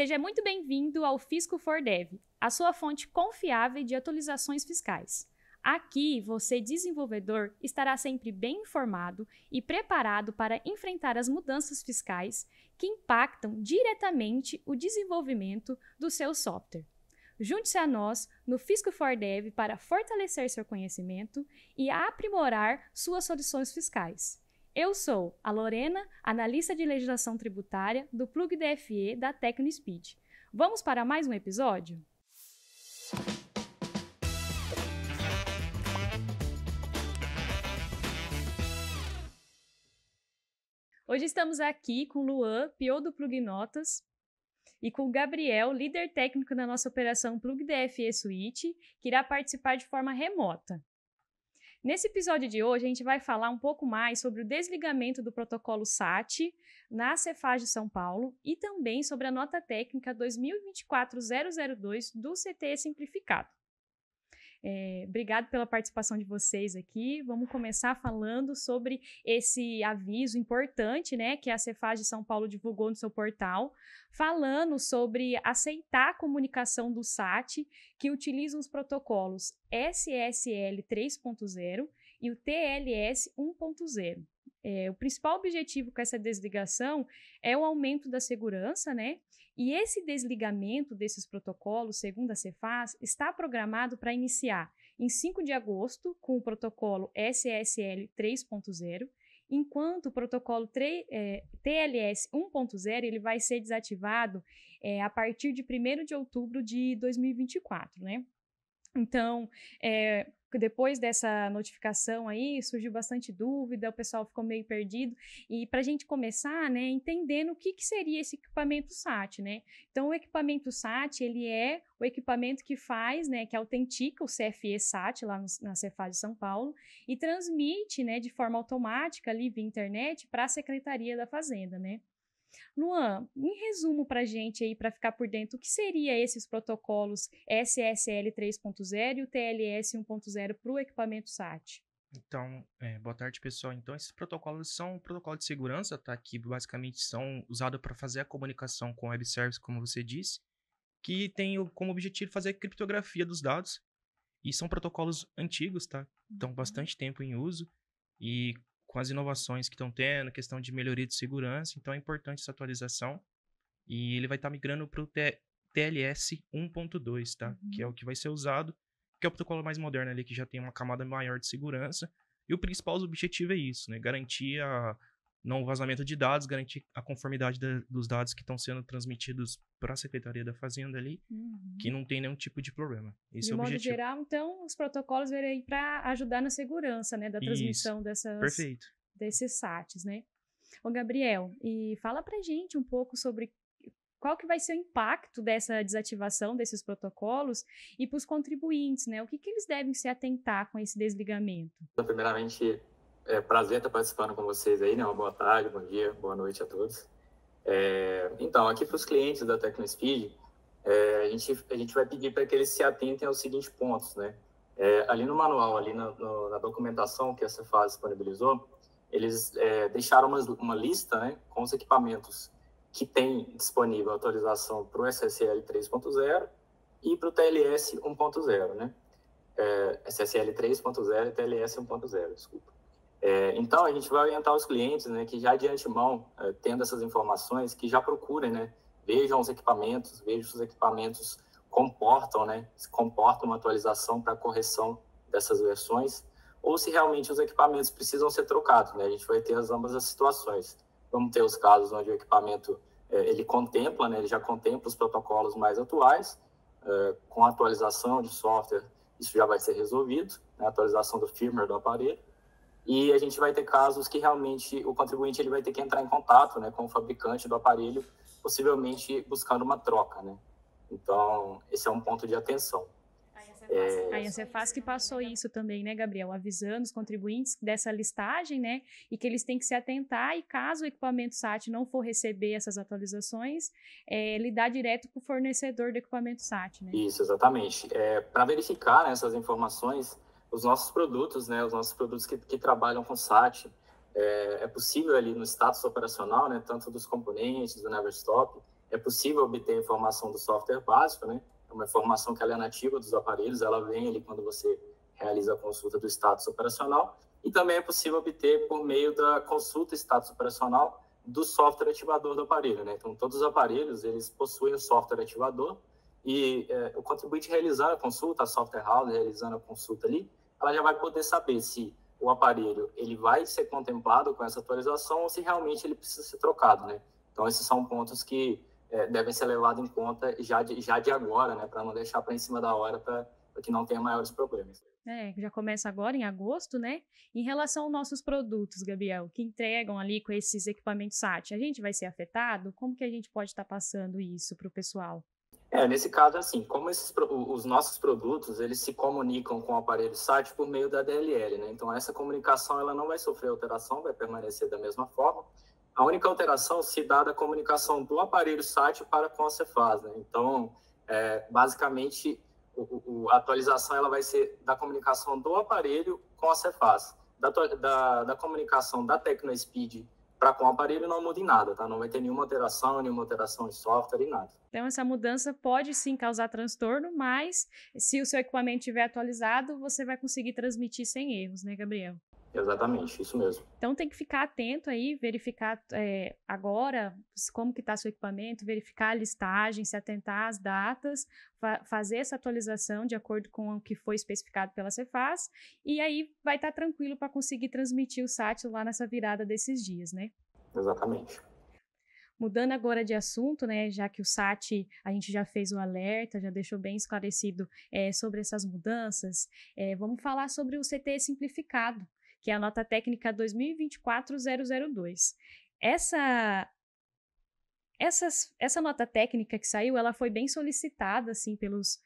Seja muito bem-vindo ao Fisco for Dev, a sua fonte confiável de atualizações fiscais. Aqui, você desenvolvedor estará sempre bem informado e preparado para enfrentar as mudanças fiscais que impactam diretamente o desenvolvimento do seu software. Junte-se a nós no Fisco for Dev para fortalecer seu conhecimento e aprimorar suas soluções fiscais. Eu sou a Lorena, analista de legislação tributária do Plug DFE da TecnoSpeed. Vamos para mais um episódio? Hoje estamos aqui com Luan, PO do Plug Notas, e com o Gabriel, líder técnico da nossa operação Plug DFE Suite, que irá participar de forma remota. Nesse episódio de hoje, a gente vai falar um pouco mais sobre o desligamento do protocolo SAT na Cefaz de São Paulo e também sobre a nota técnica 2024-002 do CTE simplificado. É, obrigado pela participação de vocês aqui. Vamos começar falando sobre esse aviso importante, né, que a Cefaz de São Paulo divulgou no seu portal, falando sobre aceitar a comunicação do SAT que utiliza os protocolos SSL 3.0 e o TLS 1.0. É, o principal objetivo com essa desligação é o aumento da segurança, né? E esse desligamento desses protocolos, segundo a Cefaz, está programado para iniciar em 5 de agosto com o protocolo SSL 3.0, enquanto o protocolo 3, é, TLS 1.0 ele vai ser desativado é, a partir de 1 de outubro de 2024, né? Então, é, depois dessa notificação aí surgiu bastante dúvida, o pessoal ficou meio perdido. E para a gente começar, né, entendendo o que, que seria esse equipamento SAT, né? Então, o equipamento SAT, ele é o equipamento que faz, né, que autentica o CFE SAT lá no, na Cefaz de São Paulo e transmite, né, de forma automática ali via internet para a Secretaria da Fazenda, né? Luan, em resumo para a gente aí, para ficar por dentro, o que seria esses protocolos SSL 3.0 e o TLS 1.0 para o equipamento SAT? Então, é, boa tarde, pessoal. Então, esses protocolos são protocolos de segurança, tá? Que basicamente são usados para fazer a comunicação com web service, como você disse, que tem como objetivo fazer a criptografia dos dados. E são protocolos antigos, tá? Então, uhum. bastante tempo em uso. E com as inovações que estão tendo, questão de melhoria de segurança, então é importante essa atualização. E ele vai estar tá migrando para o TLS 1.2, tá? Uhum. Que é o que vai ser usado, que é o protocolo mais moderno ali, que já tem uma camada maior de segurança. E o principal objetivo é isso, né? Garantir a, não vazamento de dados, garantir a conformidade da, dos dados que estão sendo transmitidos para a Secretaria da Fazenda ali, uhum. que não tem nenhum tipo de problema. Esse de é o modo objetivo. geral, então, os protocolos vêm para ajudar na segurança, né, da transmissão dessas Perfeito. desses SATs, né? Ô, Gabriel, e fala para gente um pouco sobre qual que vai ser o impacto dessa desativação desses protocolos e para os contribuintes, né? O que, que eles devem se atentar com esse desligamento? Então, primeiramente, é prazer estar participando com vocês aí, né? Uma boa tarde, bom dia, boa noite a todos. É, então, aqui para os clientes da TecnoSpeed, é, a, gente, a gente vai pedir para que eles se atentem aos seguintes pontos, né? É, ali no manual, ali na, no, na documentação que a Cefaz disponibilizou, eles é, deixaram uma, uma lista né, com os equipamentos que tem disponível autorização para o SSL 3.0 e para o TLS 1.0, né? É, SSL 3.0 e TLS 1.0, desculpa. É, então, a gente vai orientar os clientes, né, que já de antemão, é, tendo essas informações, que já procurem, né, vejam os equipamentos, vejam se os equipamentos comportam, né, se comportam uma atualização para correção dessas versões, ou se realmente os equipamentos precisam ser trocados, né, a gente vai ter as ambas as situações. Vamos ter os casos onde o equipamento, é, ele contempla, né, ele já contempla os protocolos mais atuais, é, com atualização de software, isso já vai ser resolvido, né, atualização do firmware do aparelho, e a gente vai ter casos que realmente o contribuinte ele vai ter que entrar em contato né, com o fabricante do aparelho, possivelmente buscando uma troca. Né? Então, esse é um ponto de atenção. A é é. Encefaz é que passou isso também, né, Gabriel? Avisando os contribuintes dessa listagem, né? E que eles têm que se atentar e caso o equipamento SAT não for receber essas atualizações, é, lidar direto com o fornecedor do equipamento SAT, né? Isso, exatamente. É, Para verificar né, essas informações, os nossos produtos, né, os nossos produtos que, que trabalham com SAT, é, é, possível ali no status operacional, né, tanto dos componentes, do Neverstop, é possível obter informação do software básico, né, é uma informação que ela é nativa dos aparelhos, ela vem ali quando você realiza a consulta do status operacional, e também é possível obter por meio da consulta status operacional do software ativador do aparelho, né? Então, todos os aparelhos, eles possuem o software ativador, e é, o contribuinte realizando a consulta, a software house realizando a consulta ali, ela já vai poder saber se o aparelho ele vai ser contemplado com essa atualização ou se realmente ele precisa ser trocado, né? Então esses são pontos que é, devem ser levados em conta já de, já de agora, né? Para não deixar para em cima da hora para que não tenha maiores problemas. É, já começa agora em agosto, né? Em relação aos nossos produtos, Gabriel, que entregam ali com esses equipamentos SAT, a gente vai ser afetado? Como que a gente pode estar tá passando isso para o pessoal? É, nesse caso, é assim, como esses, os nossos produtos, eles se comunicam com o aparelho site por meio da DLL, né? Então, essa comunicação, ela não vai sofrer alteração, vai permanecer da mesma forma. A única alteração se dá da comunicação do aparelho site para com a Cefaz, né? Então, é, basicamente, o, o, a atualização, ela vai ser da comunicação do aparelho com a Cefaz. Da, da, da comunicação da TecnoSpeed para com o aparelho não muda em nada, tá? Não vai ter nenhuma alteração, nenhuma alteração em software e nada. Então essa mudança pode sim causar transtorno, mas se o seu equipamento estiver atualizado, você vai conseguir transmitir sem erros, né, Gabriel? Exatamente, isso mesmo. Então tem que ficar atento aí, verificar é, agora como que está seu equipamento, verificar a listagem, se atentar às datas, fa fazer essa atualização de acordo com o que foi especificado pela Cefaz, e aí vai estar tá tranquilo para conseguir transmitir o SAT lá nessa virada desses dias, né? Exatamente. Mudando agora de assunto, né, já que o SAT, a gente já fez o alerta, já deixou bem esclarecido é, sobre essas mudanças, é, vamos falar sobre o CT simplificado que é a nota técnica 2024-002. Essa essa nota técnica que saiu, ela foi bem solicitada, assim, pelos,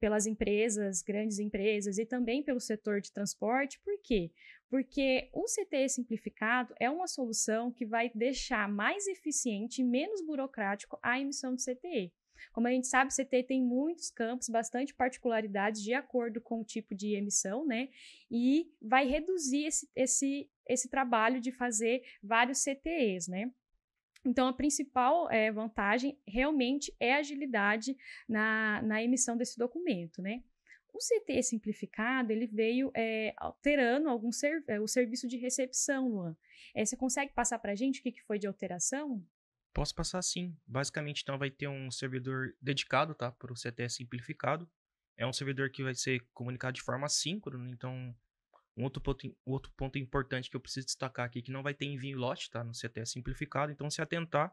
pelas empresas, grandes empresas e também pelo setor de transporte. Por quê? Porque o CTE simplificado é uma solução que vai deixar mais eficiente e menos burocrático a emissão do CTE. Como a gente sabe, o CT tem muitos campos, bastante particularidades de acordo com o tipo de emissão, né? E vai reduzir esse, esse, esse trabalho de fazer vários CTEs, né? Então, a principal é, vantagem realmente é a agilidade na, na emissão desse documento, né? O CT simplificado, ele veio é, alterando algum ser, é, o serviço de recepção, Luan. você consegue passar para a gente o que, que foi de alteração? Posso passar sim. Basicamente, então, vai ter um servidor dedicado, tá? Para o CTE simplificado. É um servidor que vai ser comunicado de forma síncrona, então... Um outro ponto, outro ponto importante que eu preciso destacar aqui, é que não vai ter envio em lote, tá? No CTE simplificado, então se atentar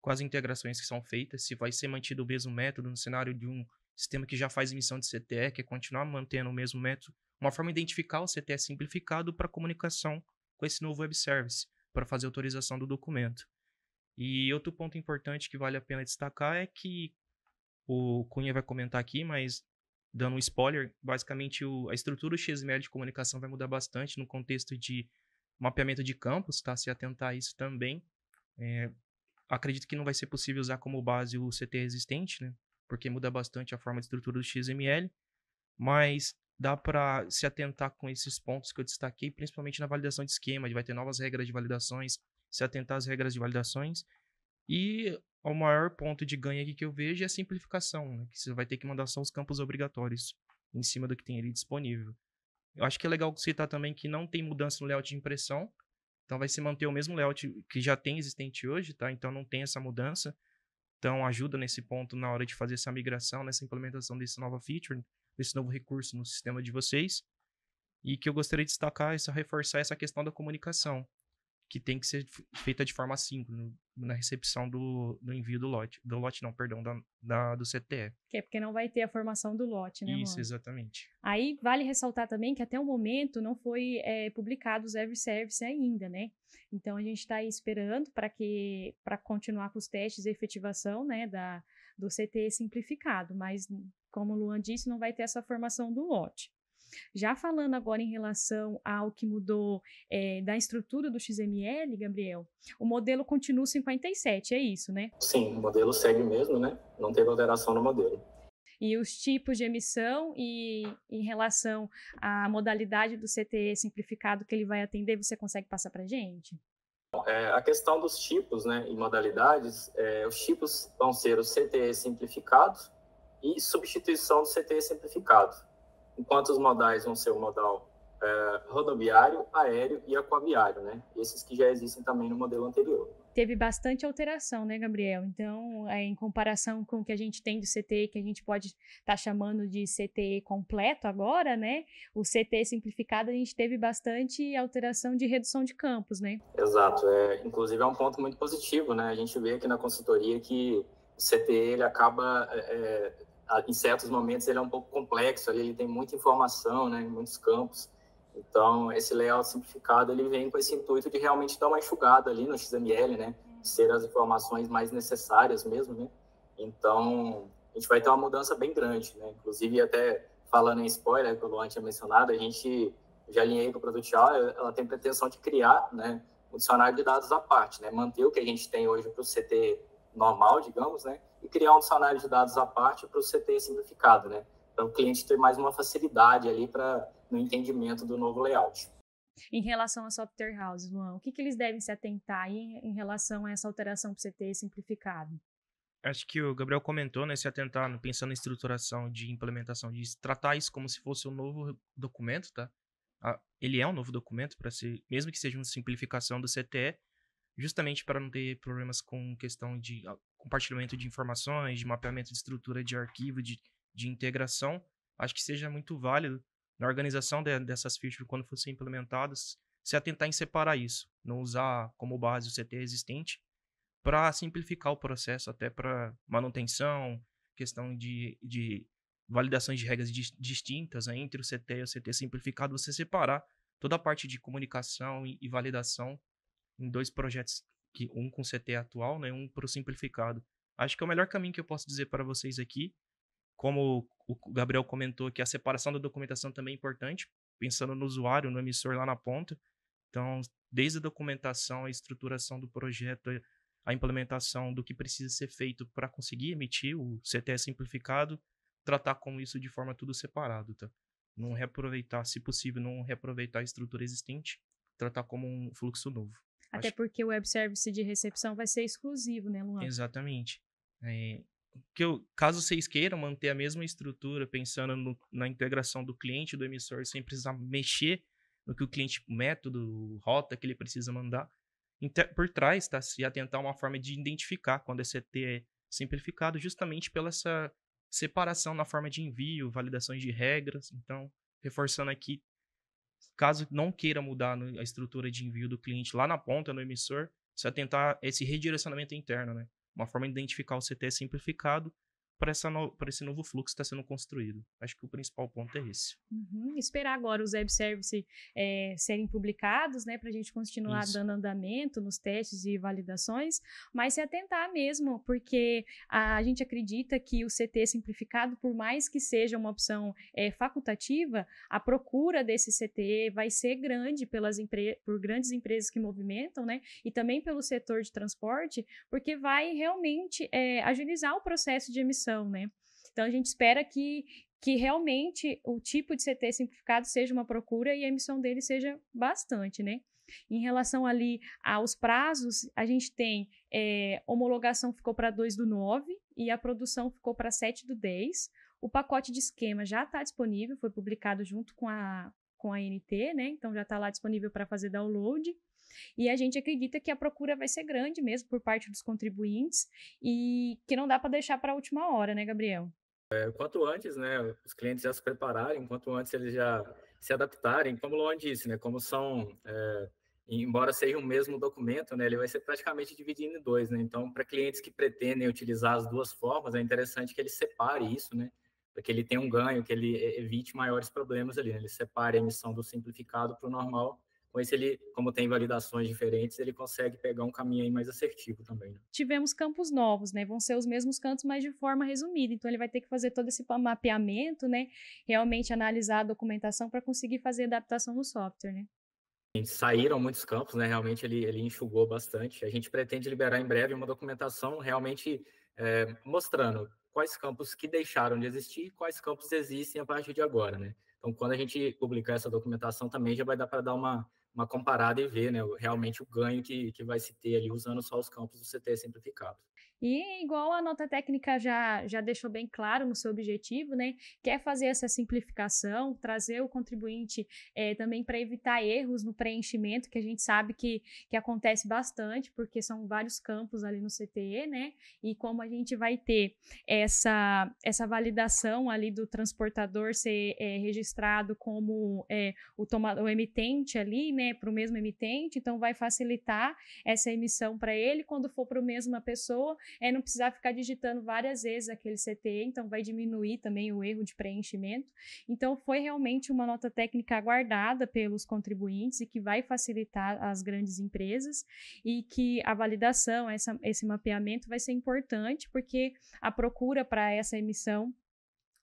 com as integrações que são feitas, se vai ser mantido o mesmo método no cenário de um sistema que já faz emissão de CTE, que é continuar mantendo o mesmo método, uma forma de identificar o CTE simplificado para comunicação com esse novo web service, para fazer autorização do documento. E outro ponto importante que vale a pena destacar é que o Cunha vai comentar aqui, mas dando um spoiler, basicamente o, a estrutura do XML de comunicação vai mudar bastante no contexto de mapeamento de campos, tá? Se atentar a isso também. É, acredito que não vai ser possível usar como base o CT resistente, né? Porque muda bastante a forma de estrutura do XML, mas dá para se atentar com esses pontos que eu destaquei, principalmente na validação de esquema, vai ter novas regras de validações, se atentar às regras de validações. E o maior ponto de ganho aqui que eu vejo é a simplificação, né? que você vai ter que mandar só os campos obrigatórios em cima do que tem ali disponível. Eu acho que é legal citar também que não tem mudança no layout de impressão, então vai se manter o mesmo layout que já tem existente hoje, tá? Então não tem essa mudança. Então ajuda nesse ponto na hora de fazer essa migração, nessa implementação desse nova feature, desse novo recurso no sistema de vocês. E que eu gostaria de destacar, essa reforçar essa questão da comunicação que tem que ser feita de forma síncrona na recepção do, do envio do lote. Do lote não, perdão, da, da do CTE. Que é porque não vai ter a formação do lote, né, Isso, mano? exatamente. Aí vale ressaltar também que até o momento não foi é, publicado os every service ainda, né? Então a gente está aí esperando para que para continuar com os testes e efetivação, né, da, do CTE simplificado, mas como o Luan disse, não vai ter essa formação do lote. Já falando agora em relação ao que mudou é, da estrutura do XML, Gabriel, o modelo continua 57, é isso, né? Sim, o modelo segue mesmo, né? Não teve alteração no modelo e os tipos de emissão e em relação à modalidade do CTE simplificado que ele vai atender, você consegue passar para a gente? É, a questão dos tipos né, e modalidades, é, os tipos vão ser o CTE simplificado e substituição do CTE simplificado enquanto os modais vão ser o modal é, rodoviário, aéreo e aquaviário, né? Esses que já existem também no modelo anterior. Teve bastante alteração, né, Gabriel? Então, é, em comparação com o que a gente tem do CTE, que a gente pode estar tá chamando de CTE completo agora, né? O CTE simplificado, a gente teve bastante alteração de redução de campos, né? Exato. É, inclusive, é um ponto muito positivo, né? A gente vê aqui na consultoria que o CTE ele acaba é, é em certos momentos ele é um pouco complexo, ele tem muita informação, né, em muitos campos. Então, esse layout simplificado, ele vem com esse intuito de realmente dar uma enxugada ali no XML, né, ser as informações mais necessárias mesmo, né? Então, a gente vai ter uma mudança bem grande, né? Inclusive, até falando em spoiler, que o Luan tinha mencionado, a gente já alinhei com o Productial, ela tem pretensão de criar, né, um dicionário de dados à parte, né? Manter o que a gente tem hoje para o CT normal, digamos, né? e criar um dicionário de dados à parte para o CT simplificado, né? Para o cliente ter mais uma facilidade ali para no entendimento do novo layout. Em relação a software houses, Luan, o que, que eles devem se atentar em, em relação a essa alteração para o CT simplificado? acho que o Gabriel comentou, né, se atentar pensando em estruturação de implementação, de tratar isso como se fosse um novo documento, tá? Ah, ele é um novo documento para ser, mesmo que seja uma simplificação do CTE, justamente para não ter problemas com questão de ah, compartilhamento de informações, de mapeamento de estrutura de arquivo, de, de integração, acho que seja muito válido na organização de, dessas fichas, quando fossem implementadas, se atentar em separar isso, não usar como base o CT existente, para simplificar o processo, até para manutenção, questão de, de validações de regras di, distintas né, entre o CT e o CT simplificado, você separar toda a parte de comunicação e, e validação em dois projetos que um com CT atual, né, um pro simplificado. Acho que é o melhor caminho que eu posso dizer para vocês aqui. Como o Gabriel comentou que a separação da documentação também é importante, pensando no usuário, no emissor lá na ponta. Então, desde a documentação, a estruturação do projeto, a implementação do que precisa ser feito para conseguir emitir o CTE simplificado, tratar como isso de forma tudo separado, tá? Não reaproveitar, se possível, não reaproveitar a estrutura existente, tratar como um fluxo novo. Até Acho... porque o web service de recepção vai ser exclusivo, né, Luan? Exatamente. É, que eu, caso vocês queiram manter a mesma estrutura, pensando no, na integração do cliente do emissor, sem precisar mexer no que o cliente, método, rota que ele precisa mandar, por trás, tá? Se atentar uma forma de identificar quando esse ET é simplificado, justamente pela essa separação na forma de envio, validações de regras. Então, reforçando aqui, caso não queira mudar a estrutura de envio do cliente lá na ponta, no emissor, você vai tentar esse redirecionamento interno, né? Uma forma de identificar o CT simplificado para no, esse novo fluxo que está sendo construído. Acho que o principal ponto é esse. Uhum. Esperar agora os web services é, serem publicados, né, para a gente continuar Isso. dando andamento nos testes e validações, mas se atentar mesmo, porque a, a gente acredita que o CT simplificado, por mais que seja uma opção é, facultativa, a procura desse CT vai ser grande pelas por grandes empresas que movimentam, né, e também pelo setor de transporte, porque vai realmente é, agilizar o processo de emissão né? Então a gente espera que, que realmente o tipo de CT simplificado seja uma procura e a emissão dele seja bastante, né? Em relação ali aos prazos, a gente tem é, homologação ficou para 2 do 9 e a produção ficou para 7 do 10. O pacote de esquema já está disponível, foi publicado junto com a, com a NT, né? Então já está lá disponível para fazer download. E a gente acredita que a procura vai ser grande mesmo por parte dos contribuintes e que não dá para deixar para a última hora, né, Gabriel? É, quanto antes, né, os clientes já se prepararem, quanto antes eles já se adaptarem, como o Luan disse, né, como são, é, embora seja o mesmo documento, né, ele vai ser praticamente dividido em dois, né, então para clientes que pretendem utilizar as duas formas, é interessante que ele separe isso, né, para que ele tenha um ganho, que ele evite maiores problemas ali, né, ele separe a emissão do simplificado para o normal, com isso ele, como tem validações diferentes, ele consegue pegar um caminho aí mais assertivo também. Né? Tivemos campos novos, né? Vão ser os mesmos cantos, mas de forma resumida. Então ele vai ter que fazer todo esse mapeamento, né? Realmente analisar a documentação para conseguir fazer adaptação no software, né? Saíram muitos campos, né? Realmente ele, ele enxugou bastante. A gente pretende liberar em breve uma documentação realmente é, mostrando quais campos que deixaram de existir e quais campos existem a partir de agora, né? Então, quando a gente publicar essa documentação também já vai dar para dar uma uma comparada e ver né, realmente o ganho que, que vai se ter ali usando só os campos do CT simplificado. E igual a nota técnica já, já deixou bem claro no seu objetivo, né? Quer é fazer essa simplificação, trazer o contribuinte é, também para evitar erros no preenchimento, que a gente sabe que, que acontece bastante, porque são vários campos ali no CTE, né? E como a gente vai ter essa, essa validação ali do transportador ser é, registrado como é, o, toma, o emitente ali, né? Para o mesmo emitente, então vai facilitar essa emissão para ele quando for para a mesma pessoa é não precisar ficar digitando várias vezes aquele CTE, então vai diminuir também o erro de preenchimento. Então, foi realmente uma nota técnica aguardada pelos contribuintes e que vai facilitar as grandes empresas e que a validação, essa, esse mapeamento vai ser importante, porque a procura para essa emissão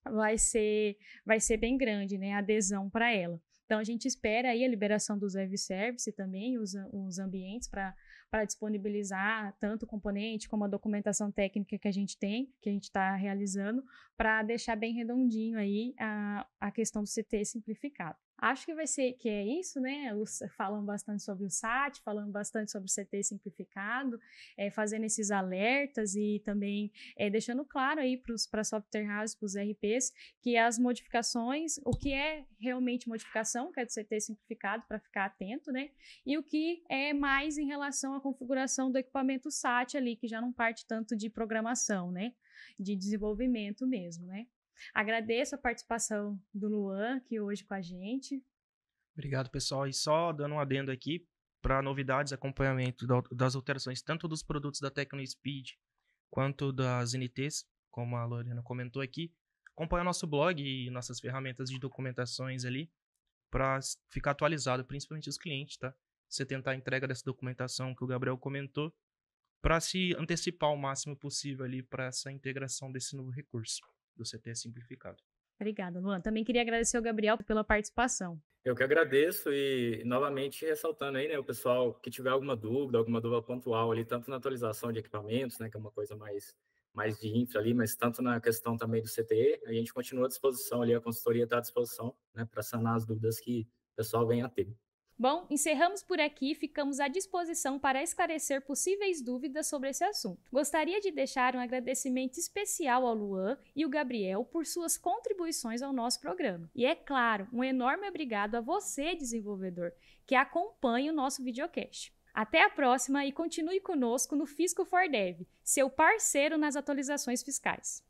vai ser, vai ser bem grande, né? A adesão para ela. Então a gente espera aí a liberação dos web service também, os, os ambientes para para disponibilizar tanto o componente como a documentação técnica que a gente tem, que a gente está realizando, para deixar bem redondinho aí a, a questão do CT simplificado. Acho que vai ser que é isso, né? falando bastante sobre o SAT, falando bastante sobre o CT simplificado, é, fazendo esses alertas e também é, deixando claro aí para software houses, para os RPs, que as modificações, o que é realmente modificação, que é do CT simplificado, para ficar atento, né? E o que é mais em relação à configuração do equipamento SAT ali, que já não parte tanto de programação, né? De desenvolvimento mesmo, né? Agradeço a participação do Luan aqui hoje com a gente. Obrigado, pessoal. E só dando um adendo aqui para novidades, acompanhamento das alterações tanto dos produtos da TecnoSpeed quanto das NTs, como a Lorena comentou aqui. Acompanhe nosso blog e nossas ferramentas de documentações ali para ficar atualizado, principalmente os clientes, tá? Você tentar a entrega dessa documentação que o Gabriel comentou para se antecipar o máximo possível ali para essa integração desse novo recurso do CT simplificado. Obrigada, Luan. Também queria agradecer ao Gabriel pela participação. Eu que agradeço e, novamente, ressaltando aí, né, o pessoal que tiver alguma dúvida, alguma dúvida pontual ali, tanto na atualização de equipamentos, né, que é uma coisa mais, mais de infra ali, mas tanto na questão também do CTE, a gente continua à disposição ali, a consultoria está à disposição, né, para sanar as dúvidas que o pessoal vem a ter. Bom, encerramos por aqui e ficamos à disposição para esclarecer possíveis dúvidas sobre esse assunto. Gostaria de deixar um agradecimento especial ao Luan e o Gabriel por suas contribuições ao nosso programa. E é claro, um enorme obrigado a você, desenvolvedor, que acompanha o nosso videocast. Até a próxima e continue conosco no Fisco for Dev, seu parceiro nas atualizações fiscais.